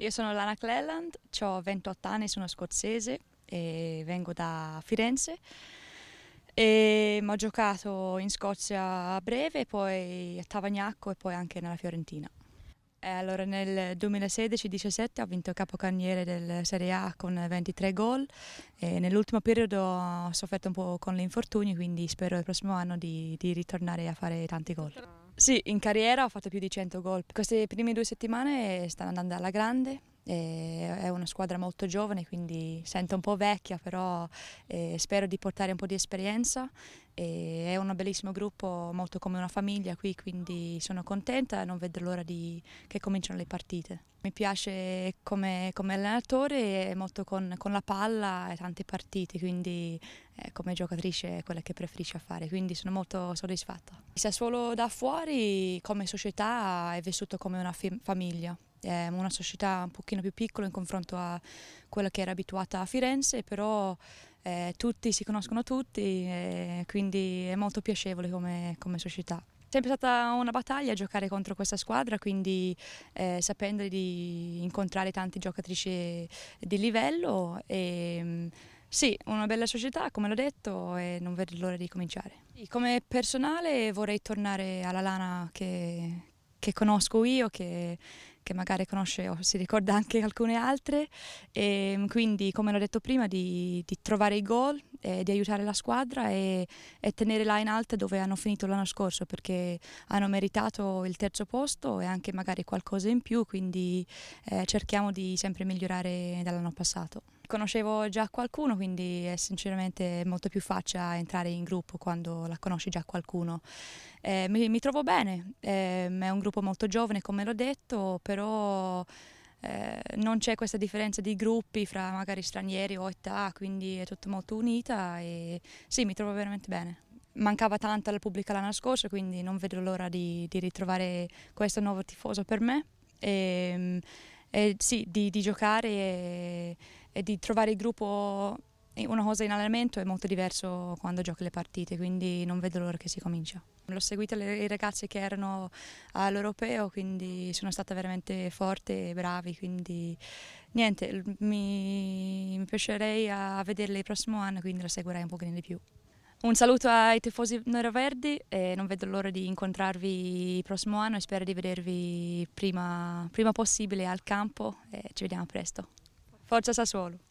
Io sono Lana Cleland, ho 28 anni, sono scozzese e vengo da Firenze. E ho giocato in Scozia a breve, poi a Tavagnacco e poi anche nella Fiorentina. E allora nel 2016-17 ho vinto il capocanniere del Serie A con 23 gol e nell'ultimo periodo ho sofferto un po' con gli infortuni, quindi spero il prossimo anno di, di ritornare a fare tanti gol. Sì, in carriera ho fatto più di 100 gol. Queste prime due settimane stanno andando alla grande, e eh, è una squadra molto giovane, quindi sento un po' vecchia, però eh, spero di portare un po' di esperienza. E è un bellissimo gruppo, molto come una famiglia qui, quindi sono contenta e non vedo l'ora di... che cominciano le partite. Mi piace come, come allenatore, molto con, con, la palla e tante partite, quindi eh, come giocatrice è quella che preferisce fare, quindi sono molto soddisfatta. Il Sassuolo da fuori come società è vissuto come una famiglia, è una società un pochino più piccola in confronto a quella che era abituata a Firenze, però eh, tutti si conoscono tutti, eh, quindi è molto piacevole come, come società. È sempre stata una battaglia giocare contro questa squadra, quindi eh, sapendo di incontrare tante giocatrici di livello. E, ehm, sì, una bella società, come l'ho detto, e non vedo l'ora di cominciare. Come personale vorrei tornare alla lana che, che conosco io, che, che magari conosce o si ricorda anche alcune altre. E ehm, quindi, come l'ho detto prima, di, di trovare i gol, eh, di aiutare la squadra e, e tenerla in alta dove hanno finito l'anno scorso perché hanno meritato il terzo posto e anche magari qualcosa in più, quindi eh, cerchiamo di sempre migliorare dall'anno passato. Conoscevo già qualcuno, quindi è sinceramente molto più facile entrare in gruppo quando la conosci già qualcuno. Eh, mi, mi, trovo bene, eh, è un gruppo molto giovane, come l'ho detto, però eh, non c'è questa differenza di gruppi fra magari stranieri o età, quindi è tutto molto unita e sì, mi trovo veramente bene mancava tanto alla pubblica l'anno scorso, quindi non vedo l'ora di, di, ritrovare questo nuovo tifoso per me. E, ehm, e sì, di, di giocare e, e di trovare il gruppo una cosa in allenamento è molto diverso quando giochi le partite, quindi non vedo l'ora che si comincia. L'ho seguita le ragazze che erano all'Europeo, quindi sono state veramente forti e bravi, quindi niente, mi, mi piacerei a vederle il prossimo anno, quindi la seguirei un pochino di più. Un saluto ai tifosi neraverdi e non vedo l'ora di incontrarvi il prossimo anno e spero di vedervi prima, prima possibile al campo e ci vediamo presto. Forza Sassuolo.